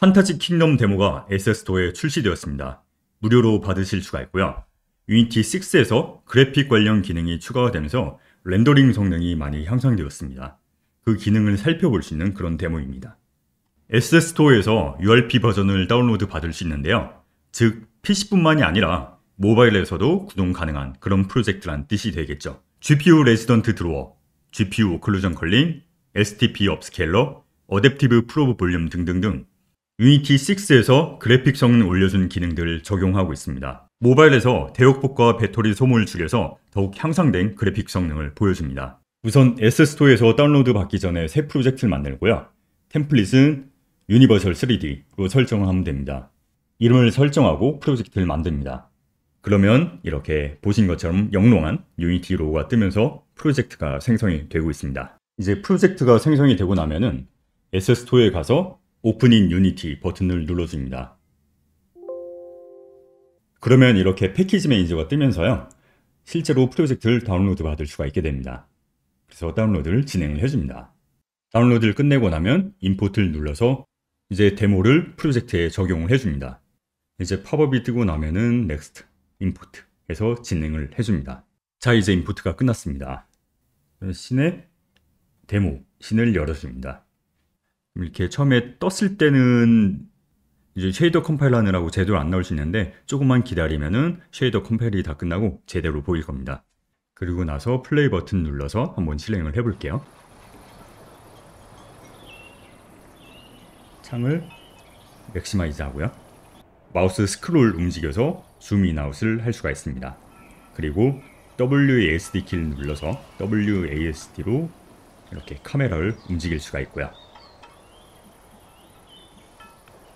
판타지 킹덤 데모가 s s 스토에 출시되었습니다. 무료로 받으실 수가 있고요. 유니티 6에서 그래픽 관련 기능이 추가가 되면서 렌더링 성능이 많이 향상되었습니다. 그 기능을 살펴볼 수 있는 그런 데모입니다. SS 스토어에서 URP 버전을 다운로드 받을 수 있는데요. 즉, PC뿐만이 아니라 모바일에서도 구동 가능한 그런 프로젝트란 뜻이 되겠죠. GPU 레지던트 드로어, GPU 오클루전 컬링, STP 업스케일러, 어댑티브 프로브 볼륨 등등등 유니티 6에서 그래픽 성능 올려준 기능들을 적용하고 있습니다. 모바일에서 대역폭과 배터리 소모를 줄여서 더욱 향상된 그래픽 성능을 보여줍니다. 우선 S스토어에서 다운로드 받기 전에 새 프로젝트를 만들고요. 템플릿은 유니버설 3D로 설정하면 을 됩니다. 이름을 설정하고 프로젝트를 만듭니다. 그러면 이렇게 보신 것처럼 영롱한 유니티 로고가 뜨면서 프로젝트가 생성이 되고 있습니다. 이제 프로젝트가 생성이 되고 나면은 S스토어에 가서 오픈인 유니티 버튼을 눌러줍니다. 그러면 이렇게 패키지 매니저가 뜨면서요. 실제로 프로젝트를 다운로드 받을 수가 있게 됩니다. 그래서 다운로드를 진행을 해줍니다. 다운로드를 끝내고 나면 임포트를 눌러서 이제 데모를 프로젝트에 적용을 해줍니다. 이제 팝업이 뜨고 나면은 next, 넥스트, 임포 t 해서 진행을 해줍니다. 자 이제 임포트가 끝났습니다. 신의 데모, 신을 열어줍니다. 이렇게 처음에 떴을 때는 이제 쉐이더 컴파일 하느라고 제대로 안 나올 수 있는데 조금만 기다리면은 쉐이더 컴파일이 다 끝나고 제대로 보일 겁니다. 그리고 나서 플레이 버튼 눌러서 한번 실행을 해볼게요. 창을 맥시마이즈 하고요. 마우스 스크롤 움직여서 줌인 아웃을 할 수가 있습니다. 그리고 WASD 키를 눌러서 WASD로 이렇게 카메라를 움직일 수가 있고요.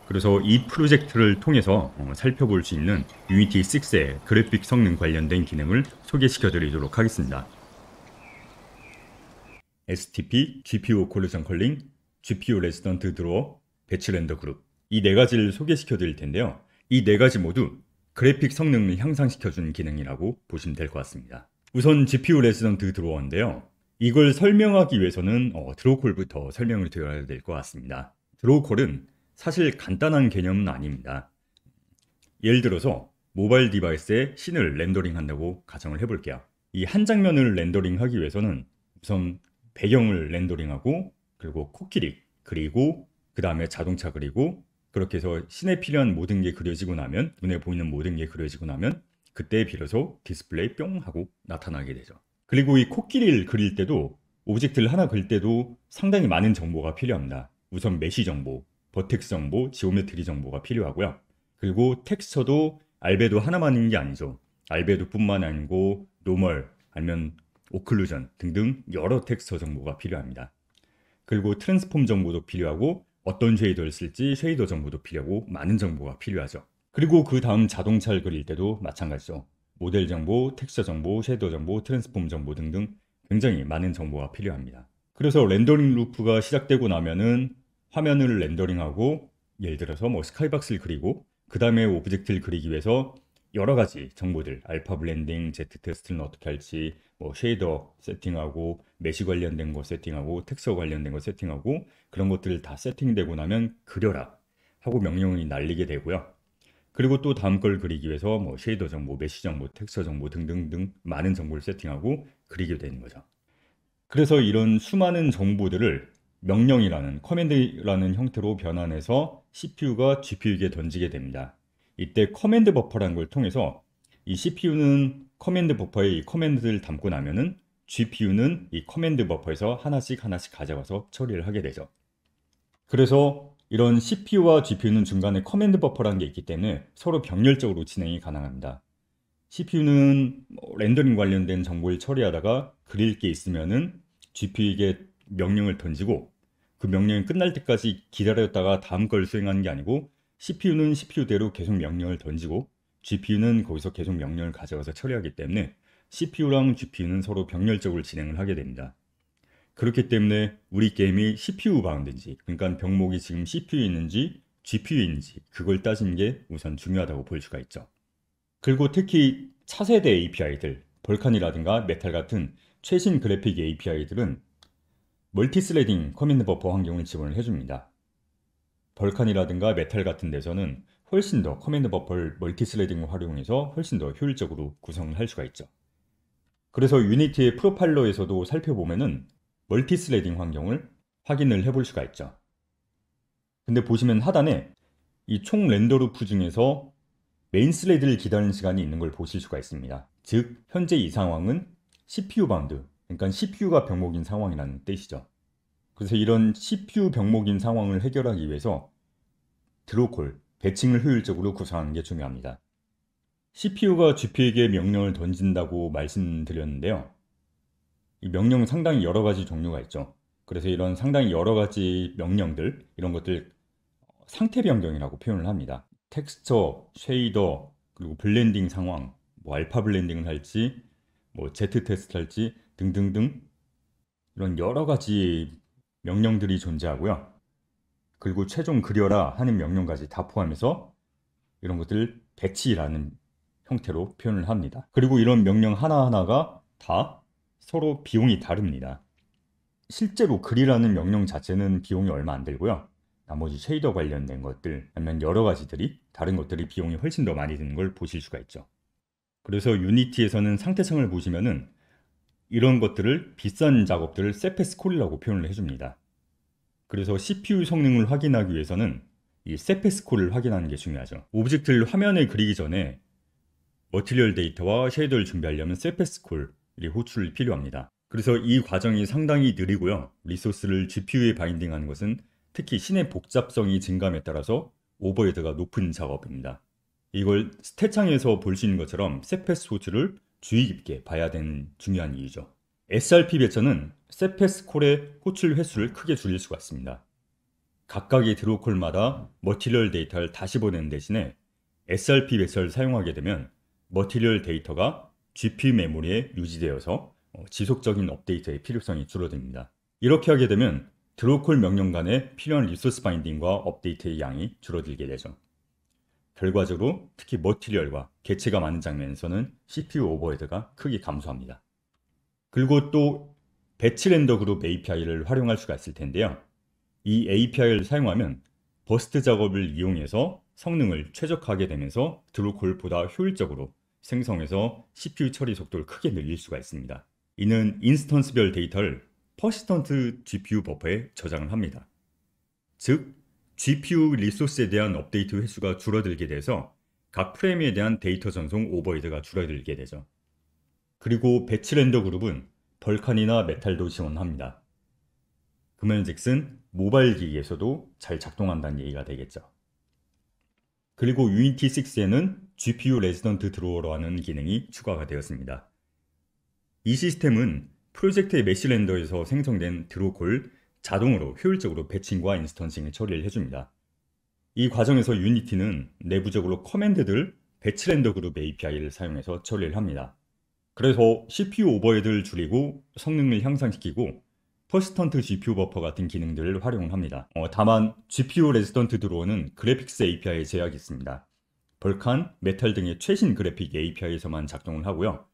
그래서 이 프로젝트를 통해서 어, 살펴볼 수 있는 유니티 6의 그래픽 성능 관련된 기능을 소개시켜 드리도록 하겠습니다. STP, GPU 콜루션 컬링, GPU 레지던트 드로어, 배치 렌더 그룹 이 네 가지를 소개시켜 드릴 텐데요. 이 네 가지 모두 그래픽 성능을 향상시켜 주는 기능이라고 보시면 될 것 같습니다. 우선 GPU 레지던트 드로어인데요. 이걸 설명하기 위해서는 드로콜부터 어, 설명을 드려야 될 것 같습니다. 드로콜은 사실 간단한 개념은 아닙니다. 예를 들어서 모바일 디바이스에 씬을 렌더링 한다고 가정을 해볼게요. 이 한 장면을 렌더링 하기 위해서는 우선 배경을 렌더링하고 그리고 코끼리 그리고 그 다음에 자동차 그리고 그렇게 해서 씬에 필요한 모든 게 그려지고 나면 눈에 보이는 모든 게 그려지고 나면 그때 비로소 디스플레이 뿅 하고 나타나게 되죠. 그리고 이 코끼리를 그릴 때도 오브젝트를 하나 그릴 때도 상당히 많은 정보가 필요합니다. 우선 메시 정보, 버텍스 정보, 지오메트리 정보가 필요하고요. 그리고 텍스처도 알베도 하나만 있는 게 아니죠. 알베도뿐만 아니고 노멀 아니면 오클루전 등등 여러 텍스처 정보가 필요합니다. 그리고 트랜스폼 정보도 필요하고 어떤 쉐이더를 쓸지 쉐이더 정보도 필요하고 많은 정보가 필요하죠. 그리고 그 다음 자동차를 그릴 때도 마찬가지죠. 모델 정보, 텍스처 정보, 쉐이더 정보, 트랜스폼 정보 등등 굉장히 많은 정보가 필요합니다. 그래서 렌더링 루프가 시작되고 나면은 화면을 렌더링하고 예를 들어서 뭐 스카이박스를 그리고 그 다음에 오브젝트를 그리기 위해서 여러 가지 정보들 알파 블렌딩, 제트 테스트는 어떻게 할지 뭐 쉐이더 세팅하고 메시 관련된 거 세팅하고 텍스처 관련된 거 세팅하고 그런 것들을 다 세팅되고 나면 그려라 하고 명령이 날리게 되고요. 그리고 또 다음 걸 그리기 위해서 뭐 쉐이더 정보, 메시 정보, 텍스처 정보 등등등 많은 정보를 세팅하고 그리게 되는 거죠. 그래서 이런 수많은 정보들을 명령이라는 커맨드라는 형태로 변환해서 CPU가 GPU에게 던지게 됩니다. 이때 커맨드 버퍼라는 걸 통해서 이 CPU는 커맨드 버퍼에 이 커맨드를 담고 나면은 GPU는 이 커맨드 버퍼에서 하나씩 하나씩 가져와서 처리를 하게 되죠. 그래서 이런 CPU와 GPU는 중간에 커맨드 버퍼라는 게 있기 때문에 서로 병렬적으로 진행이 가능합니다. CPU는 뭐 렌더링 관련된 정보를 처리하다가 그릴 게 있으면은 GPU에게 명령을 던지고 그 명령이 끝날 때까지 기다렸다가 다음 걸 수행하는 게 아니고 CPU는 CPU대로 계속 명령을 던지고 GPU는 거기서 계속 명령을 가져가서 처리하기 때문에 CPU랑 GPU는 서로 병렬적으로 진행을 하게 됩니다. 그렇기 때문에 우리 게임이 CPU 바운드인지 그러니까 병목이 지금 CPU에 있는지 GPU에 있는지 그걸 따지는 게 우선 중요하다고 볼 수가 있죠. 그리고 특히 차세대 API들, 벌칸이라든가 메탈 같은 최신 그래픽 API들은 멀티슬래딩 커맨드 버퍼 환경을 지원을 해줍니다. 벌칸이라든가 메탈 같은 데서는 훨씬 더 커맨드 버퍼를 멀티슬래딩을 활용해서 훨씬 더 효율적으로 구성을 할 수가 있죠. 그래서 유니티의 프로파일러에서도 살펴보면은 멀티슬래딩 환경을 확인을 해볼 수가 있죠. 근데 보시면 하단에 이 총 렌더 루프 중에서 메인 슬레드를 기다리는 시간이 있는 걸 보실 수가 있습니다. 즉, 현재 이 상황은 CPU 바운드, 그러니까 CPU가 병목인 상황이라는 뜻이죠. 그래서 이런 CPU 병목인 상황을 해결하기 위해서 드로콜, 배칭을 효율적으로 구성하는 게 중요합니다. CPU가 GPU에게 명령을 던진다고 말씀드렸는데요. 이 명령 은 상당히 여러 가지 종류가 있죠. 그래서 이런 상당히 여러 가지 명령들, 이런 것들 상태 변경이라고 표현을 합니다. 텍스처, 쉐이더, 그리고 블렌딩 상황, 뭐 알파 블렌딩을 할지, 뭐 Z 테스트 할지 등등등 이런 여러 가지 명령들이 존재하고요. 그리고 최종 그려라 하는 명령까지 다 포함해서 이런 것들 배치라는 형태로 표현을 합니다. 그리고 이런 명령 하나하나가 다 서로 비용이 다릅니다. 실제로 그리라는 명령 자체는 비용이 얼마 안 들고요. 나머지 쉐이더 관련된 것들 아니면 여러 가지들이 다른 것들이 비용이 훨씬 더 많이 드는 걸 보실 수가 있죠. 그래서 유니티에서는 상태성을 보시면은 이런 것들을 비싼 작업들을 세페스 콜이라고 표현을 해줍니다. 그래서 CPU 성능을 확인하기 위해서는 이 세페스 콜을 확인하는 게 중요하죠. 오브젝트를 화면에 그리기 전에 머티리얼 데이터와 쉐이더를 준비하려면 세페스 콜이 호출이 필요합니다. 그래서 이 과정이 상당히 느리고요. 리소스를 GPU에 바인딩하는 것은 특히 신의 복잡성이 증감에 따라서 오버헤드가 높은 작업입니다. 이걸 스탯창에서 볼 수 있는 것처럼 세페스 호출을 주의 깊게 봐야 되는 중요한 이유죠. SRP 배처는 세페스콜의 호출 횟수를 크게 줄일 수가 있습니다. 각각의 드로콜마다 머티리얼 데이터를 다시 보내는 대신에 SRP 배설을 사용하게 되면 머티리얼 데이터가 GPU 메모리에 유지되어서 어, 지속적인 업데이트의 필요성이 줄어듭니다. 이렇게 하게 되면 드로콜 명령 간의 필요한 리소스 바인딩과 업데이트의 양이 줄어들게 되죠. 결과적으로 특히 머티리얼과 개체가 많은 장면에서는 CPU 오버헤드가 크게 감소합니다. 그리고 또 배치 랜더 그룹 API를 활용할 수가 있을 텐데요. 이 API를 사용하면 버스트 작업을 이용해서 성능을 최적화하게 되면서 드루콜보다 효율적으로 생성해서 CPU 처리 속도를 크게 늘릴 수가 있습니다. 이는 인스턴스별 데이터를 퍼시턴트 GPU 버퍼에 저장을 합니다. 즉, GPU 리소스에 대한 업데이트 횟수가 줄어들게 돼서 각 프레임에 대한 데이터 전송 오버헤드가 줄어들게 되죠. 그리고 배치 렌더 그룹은 벌칸이나 메탈도 지원합니다. 그만즉슨 모바일 기기에서도 잘 작동한다는 얘기가 되겠죠. 그리고 유니티 6에는 GPU 레지던트 드로어로하는 기능이 추가가 되었습니다. 이 시스템은 프로젝트의 메시 렌더에서 생성된 드로콜 자동으로 효율적으로 배칭과 인스턴싱을 처리를 해줍니다. 이 과정에서 유니티는 내부적으로 커맨드들 배치랜더 그룹 API를 사용해서 처리를 합니다. 그래서 CPU 오버헤드를 줄이고 성능을 향상시키고 퍼스턴트 GPU 버퍼 같은 기능들을 활용을 합니다. 어, 다만 GPU 레지던트 드로우는 그래픽스 API에 제약이 있습니다. 벌칸, 메탈 등의 최신 그래픽 API에서만 작동을 하고요.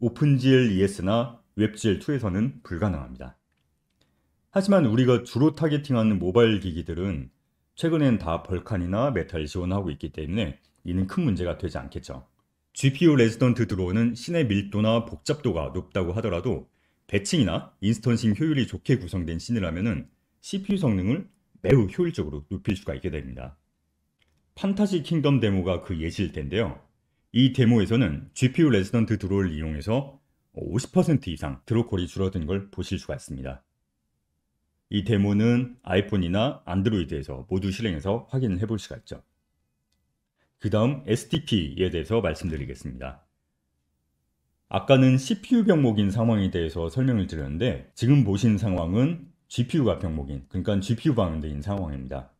오픈GL ES나 w e b g l 2에서는 불가능합니다. 하지만 우리가 주로 타겟팅하는 모바일 기기들은 최근엔 다 벌칸이나 메탈 지원하고 있기 때문에 이는 큰 문제가 되지 않겠죠. GPU 레지던트 드로우는 신의 밀도나 복잡도가 높다고 하더라도 배칭이나 인스턴싱 효율이 좋게 구성된 신이라면 CPU 성능을 매우 효율적으로 높일 수가 있게 됩니다. 판타지 킹덤 데모가 그 예시일 텐데요. 이 데모에서는 GPU 레지던트 드로우를 이용해서 50% 이상 드로콜이 줄어든 걸 보실 수가 있습니다. 이 데모는 아이폰이나 안드로이드에서 모두 실행해서 확인을 해볼 수가 있죠. 그 다음 STP에 대해서 말씀드리겠습니다. 아까는 CPU 병목인 상황에 대해서 설명을 드렸는데 지금 보신 상황은 GPU가 병목인 그러니까 GPU 방대인 상황입니다.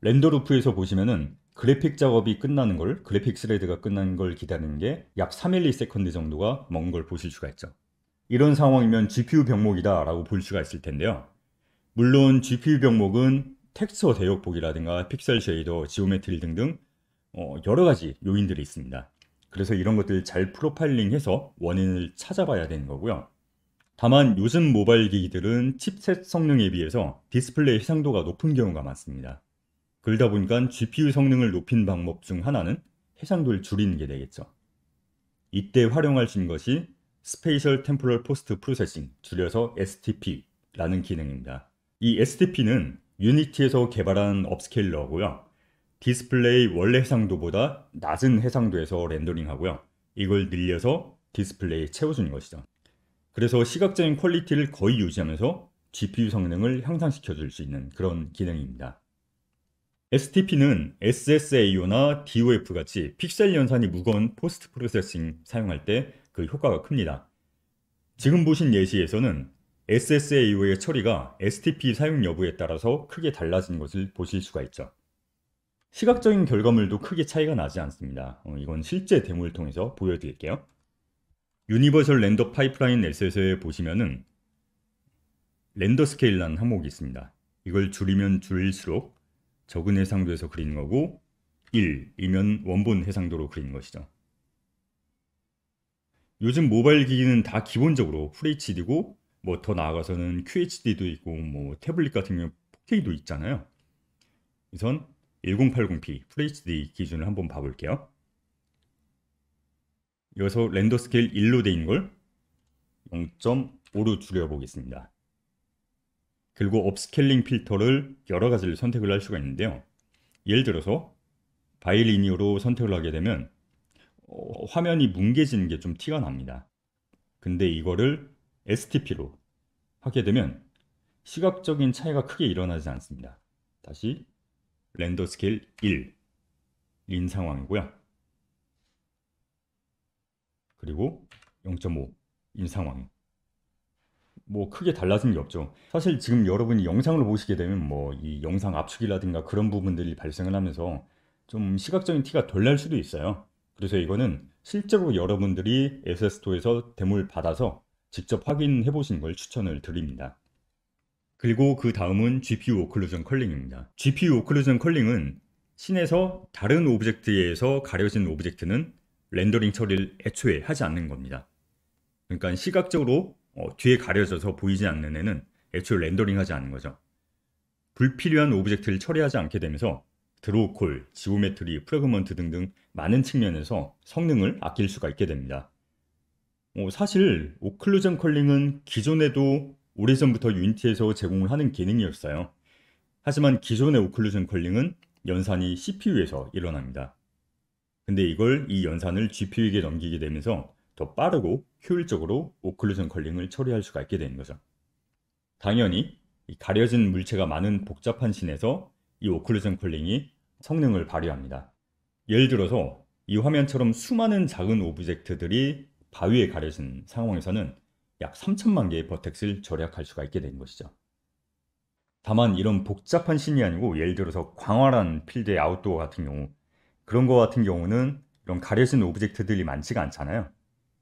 렌더루프에서 보시면은 그래픽 작업이 끝나는 걸 그래픽 스레드가 끝나는 걸 기다리는 게 약 3ms 정도가 먼 걸 보실 수가 있죠. 이런 상황이면 GPU 병목이다 라고 볼 수가 있을 텐데요. 물론 GPU 병목은 텍스처 대역폭이라든가 픽셀 쉐이더, 지오메트리 등등 어, 여러 가지 요인들이 있습니다. 그래서 이런 것들 잘 프로파일링해서 원인을 찾아봐야 되는 거고요. 다만 요즘 모바일 기기들은 칩셋 성능에 비해서 디스플레이 해상도가 높은 경우가 많습니다. 그러다 보니까 GPU 성능을 높인 방법 중 하나는 해상도를 줄이는 게 되겠죠. 이때 활용할 수 있는 것이 스페이셜 템포럴 포스트 프로세싱, 줄여서 STP라는 기능입니다. 이 STP는 유니티에서 개발한 업스케일러고요. 디스플레이 원래 해상도보다 낮은 해상도에서 렌더링하고요. 이걸 늘려서 디스플레이에 채워주는 것이죠. 그래서 시각적인 퀄리티를 거의 유지하면서 GPU 성능을 향상시켜 줄 수 있는 그런 기능입니다. STP는 SSAO나 DOF 같이 픽셀 연산이 무거운 포스트 프로세싱 사용할 때 그 효과가 큽니다. 지금 보신 예시에서는 SSAO의 처리가 STP 사용 여부에 따라서 크게 달라진 것을 보실 수가 있죠. 시각적인 결과물도 크게 차이가 나지 않습니다. 어, 이건 실제 데모를 통해서 보여드릴게요. 유니버설 렌더 파이프라인 s s 셋에 보시면은 렌더 스케일이라는 항목이 있습니다. 이걸 줄이면 줄일수록 적은 해상도에서 그리는 거고 1이면 원본 해상도로 그리는 것이죠. 요즘 모바일 기기는 다 기본적으로 FHD고 뭐더 나아가서는 QHD도 있고 뭐 태블릿 같은 경우 4K도 있잖아요. 우선 1080p FHD 기준을 한번 봐볼게요. 여기서 렌더 스케일 1로 돼 있는 걸 0.5로 줄여보겠습니다. 그리고 업스케일링 필터를 여러 가지를 선택을 할 수가 있는데요. 예를 들어서 바이리니어로 선택을 하게 되면 어, 화면이 뭉개지는 게 좀 티가 납니다. 근데 이거를 STP로 하게 되면 시각적인 차이가 크게 일어나지 않습니다. 다시 렌더 스케일 1인 상황이고요. 그리고 0.5인 상황. 뭐 크게 달라진 게 없죠. 사실 지금 여러분이 영상을 보시게 되면 뭐 이 영상 압축이라든가 그런 부분들이 발생을 하면서 좀 시각적인 티가 덜 날 수도 있어요. 그래서 이거는 실제로 여러분들이 SS 스에서 데모를 받아서 직접 확인해 보시는 걸 추천을 드립니다. 그리고 그 다음은 GPU 오클루전 컬링입니다. GPU 오클루전 컬링은 신에서 다른 오브젝트에 서 가려진 오브젝트는 렌더링 처리를 애초에 하지 않는 겁니다. 그러니까 시각적으로 어, 뒤에 가려져서 보이지 않는 애는 애초에 렌더링하지 않는 거죠. 불필요한 오브젝트를 처리하지 않게 되면서 드로우콜, 지오메트리, 프레그먼트 등등 많은 측면에서 성능을 아낄 수가 있게 됩니다. 어, 사실 오클루전 컬링은 기존에도 오래전부터 유니티에서 제공을 하는 기능이었어요. 하지만 기존의 오클루전 컬링은 연산이 CPU에서 일어납니다. 근데 이걸 이 연산을 GPU에게 넘기게 되면서 더 빠르고 효율적으로 오클루전 컬링을 처리할 수가 있게 되는 거죠. 당연히 가려진 물체가 많은 복잡한 신에서 이 오클루전 컬링이 성능을 발휘합니다. 예를 들어서 이 화면처럼 수많은 작은 오브젝트들이 바위에 가려진 상황에서는 약 3천만 개의 버텍스를 절약할 수가 있게 된 것이죠. 다만 이런 복잡한 신이 아니고 예를 들어서 광활한 필드의 아웃도어 같은 경우 그런 거 같은 경우는 이런 가려진 오브젝트들이 많지가 않잖아요.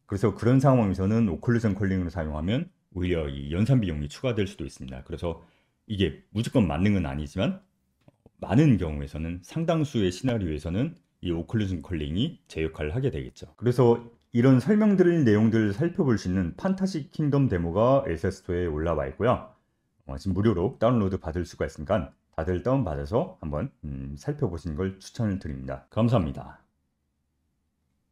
그래서 그런 상황에서는 오클루전 컬링으로 사용하면 오히려 이 연산 비용이 추가될 수도 있습니다. 그래서 이게 무조건 맞는 건 아니지만 많은 경우에서는 상당수의 시나리오에서는 이 오클루전 컬링이 제 역할을 하게 되겠죠. 그래서 이런 설명드린 내용들을 살펴볼 수 있는 판타지 킹덤 데모가 에세스토에 올라와 있고요. 어, 지금 무료로 다운로드 받을 수가 있으니까 다들 다운받아서 한번 음, 살펴보시는 걸 추천을 드립니다. 감사합니다.